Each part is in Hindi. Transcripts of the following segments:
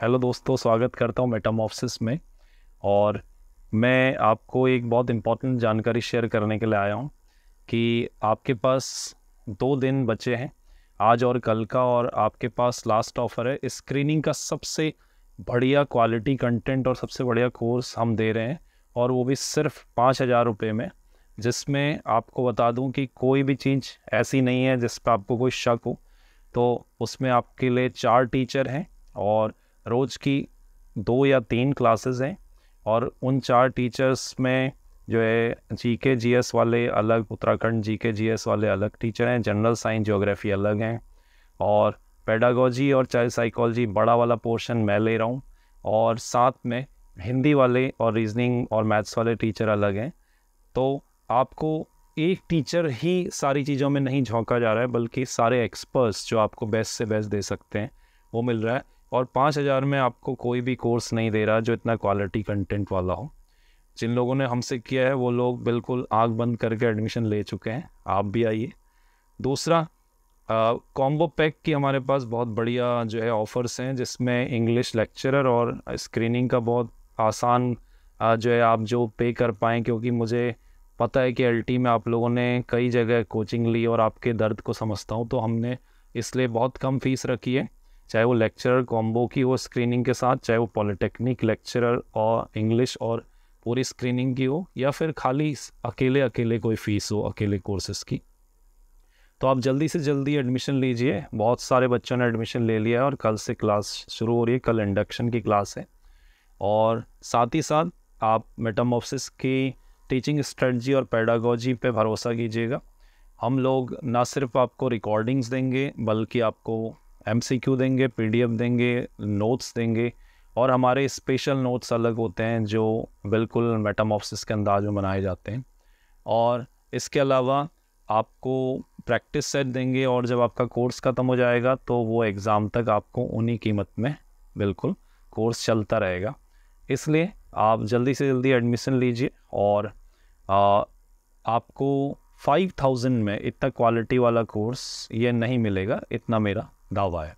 हेलो दोस्तों स्वागत करता हूँ मेटामोफिस में और मैं आपको एक बहुत इम्पोर्टेंट जानकारी शेयर करने के लिए आया हूँ कि आपके पास दो दिन बचे हैं आज और कल का और आपके पास लास्ट ऑफर है स्क्रीनिंग का सबसे बढ़िया क्वालिटी कंटेंट और सबसे बढ़िया कोर्स हम दे रहे हैं और वो भी सिर्फ पाँच हज़ार रुपये में जिसमें आपको बता दूं कि कोई भी चीज़ ऐसी नहीं है जिस पर आपको कोई शक हो तो उसमें आपके लिए चार टीचर हैं और रोज़ की दो या तीन क्लासेस हैं और उन चार टीचर्स में जो है जी के जी एस वाले अलग उत्तराखंड जी के जी एस वाले अलग टीचर हैं जनरल साइंस जोग्राफ़ी अलग हैं और पेडागोजी और चाइल्ड साइकोलॉजी बड़ा वाला पोर्शन मैं ले रहा हूँ और साथ में हिंदी वाले और रीजनिंग और मैथ्स वाले टीचर अलग हैं तो आपको एक टीचर ही सारी चीज़ों में नहीं झोंका जा रहा है बल्कि सारे एक्सपर्ट्स जो आपको बेस्ट से बेस्ट दे सकते हैं वो मिल रहा है और पाँच हज़ार में आपको कोई भी कोर्स नहीं दे रहा जो इतना क्वालिटी कंटेंट वाला हो जिन लोगों ने हमसे किया है वो लोग बिल्कुल आग बंद करके एडमिशन ले चुके हैं आप भी आइए दूसरा कॉम्बो पैक की हमारे पास बहुत बढ़िया जो है ऑफ़र्स हैं जिसमें इंग्लिश लेक्चरर और स्क्रीनिंग का बहुत आसान आ, जो है आप जो पे कर पाएँ क्योंकि मुझे पता है कि एल में आप लोगों ने कई जगह कोचिंग ली और आपके दर्द को समझता हूँ तो हमने इसलिए बहुत कम फीस रखी है चाहे वो लेक्चरर कॉम्बो की हो स्क्रीनिंग के साथ चाहे वो पॉलिटेक्निक लेक्चरर और इंग्लिश और पूरी स्क्रीनिंग की हो या फिर खाली अकेले अकेले कोई फ़ीस हो अकेले कोर्सेस की तो आप जल्दी से जल्दी एडमिशन लीजिए बहुत सारे बच्चों ने एडमिशन ले लिया है और कल से क्लास शुरू हो रही है कल इंडक्शन की क्लास है और साथ ही साथ आप मेटामोफिस की टीचिंग स्ट्रेटजी और पैडागोजी पे भरोसा कीजिएगा हम लोग ना सिर्फ आपको रिकॉर्डिंग्स देंगे बल्कि आपको एम देंगे पी देंगे नोट्स देंगे और हमारे स्पेशल नोट्स अलग होते हैं जो बिल्कुल मेटामॉफसिस के अंदाज में बनाए जाते हैं और इसके अलावा आपको प्रैक्टिस सेट देंगे और जब आपका कोर्स ख़त्म हो जाएगा तो वो एग्ज़ाम तक आपको उन्हीं कीमत में बिल्कुल कोर्स चलता रहेगा इसलिए आप जल्दी से जल्दी एडमिशन लीजिए और आ, आपको फाइव थाउजेंड में इतना क्वालिटी वाला कोर्स ये नहीं मिलेगा इतना मेरा दावा है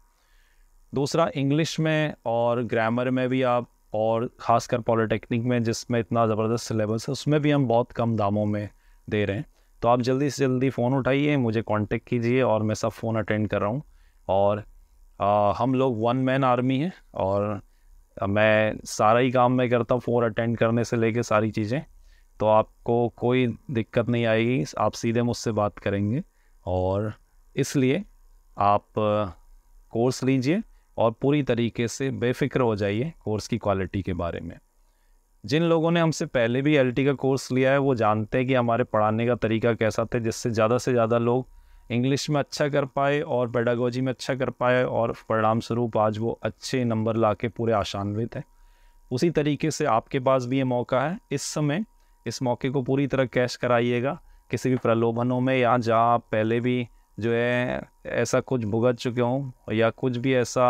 दूसरा इंग्लिश में और ग्रामर में भी आप और ख़ासकर पॉलिटेक्निक में जिसमें इतना ज़बरदस्त सिलेबस है उसमें भी हम बहुत कम दामों में दे रहे हैं तो आप जल्दी से जल्दी फ़ोन उठाइए मुझे कांटेक्ट कीजिए और मैं सब फ़ोन अटेंड कर रहा हूँ और आ, हम लोग वन मैन आर्मी हैं और मैं सारा ही काम मैं करता हूँ फ़ोन अटेंड करने से लेके सारी चीज़ें तो आपको कोई दिक्कत नहीं आएगी आप सीधे मुझसे बात करेंगे और इसलिए आप कोर्स लीजिए और पूरी तरीके से बेफिक्र हो जाइए कोर्स की क्वालिटी के बारे में जिन लोगों ने हमसे पहले भी एल का कोर्स लिया है वो जानते हैं कि हमारे पढ़ाने का तरीका कैसा था जिससे ज़्यादा से ज़्यादा लोग इंग्लिश में अच्छा कर पाए और पेडागोजी में अच्छा कर पाए और परिणाम स्वरूप आज वो अच्छे नंबर ला के पूरे आशान्वित हैं उसी तरीके से आपके पास भी ये मौका है इस समय इस मौके को पूरी तरह कैश कराइएगा किसी भी प्रलोभनों में या जहाँ आप पहले भी जो है ऐसा कुछ भुगत चुके हों या कुछ भी ऐसा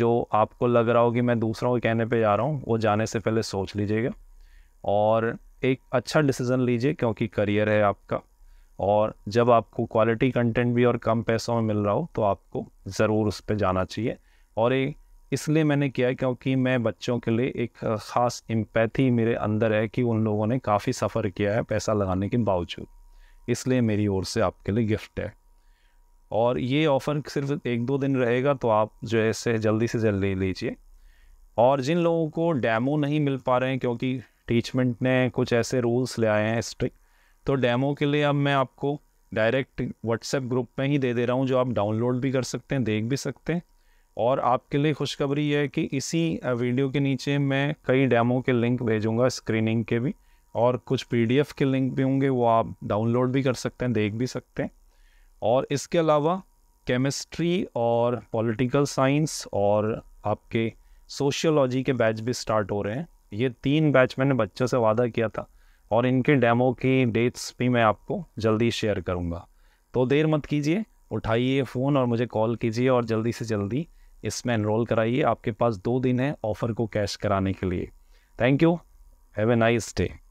जो आपको लग रहा हो कि मैं दूसरों के कहने पे जा रहा हूँ वो जाने से पहले सोच लीजिएगा और एक अच्छा डिसीज़न लीजिए क्योंकि करियर है आपका और जब आपको क्वालिटी कंटेंट भी और कम पैसों में मिल रहा हो तो आपको ज़रूर उस पर जाना चाहिए और एक इसलिए मैंने किया क्योंकि मैं बच्चों के लिए एक ख़ास इम्पैथी मेरे अंदर है कि उन लोगों ने काफ़ी सफ़र किया है पैसा लगाने के बावजूद इसलिए मेरी ओर से आपके लिए गिफ्ट है और ये ऑफ़र सिर्फ एक दो दिन रहेगा तो आप जो है इससे जल्दी से जल्दी ले लीजिए और जिन लोगों को डैमो नहीं मिल पा रहे हैं क्योंकि टीचमेंट ने कुछ ऐसे रूल्स ले आए हैं स्ट्रिक्ट तो डैमो के लिए अब मैं आपको डायरेक्ट व्हाट्सएप ग्रुप में ही दे दे रहा हूँ जो आप डाउनलोड भी कर सकते हैं देख भी सकते हैं और आपके लिए खुशखबरी है कि इसी वीडियो के नीचे मैं कई डैमो के लिंक भेजूँगा स्क्रीनिंग के भी और कुछ पी के लिंक भी होंगे वो आप डाउनलोड भी कर सकते हैं देख भी सकते हैं और इसके अलावा केमिस्ट्री और पॉलिटिकल साइंस और आपके सोशियोलॉजी के बैच भी स्टार्ट हो रहे हैं ये तीन बैच मैंने बच्चों से वादा किया था और इनके डेमो की डेट्स भी मैं आपको जल्दी शेयर करूँगा तो देर मत कीजिए उठाइए फ़ोन और मुझे कॉल कीजिए और जल्दी से जल्दी इसमें इनरोल कराइए आपके पास दो दिन है ऑफ़र को कैश कराने के लिए thank you have a nice day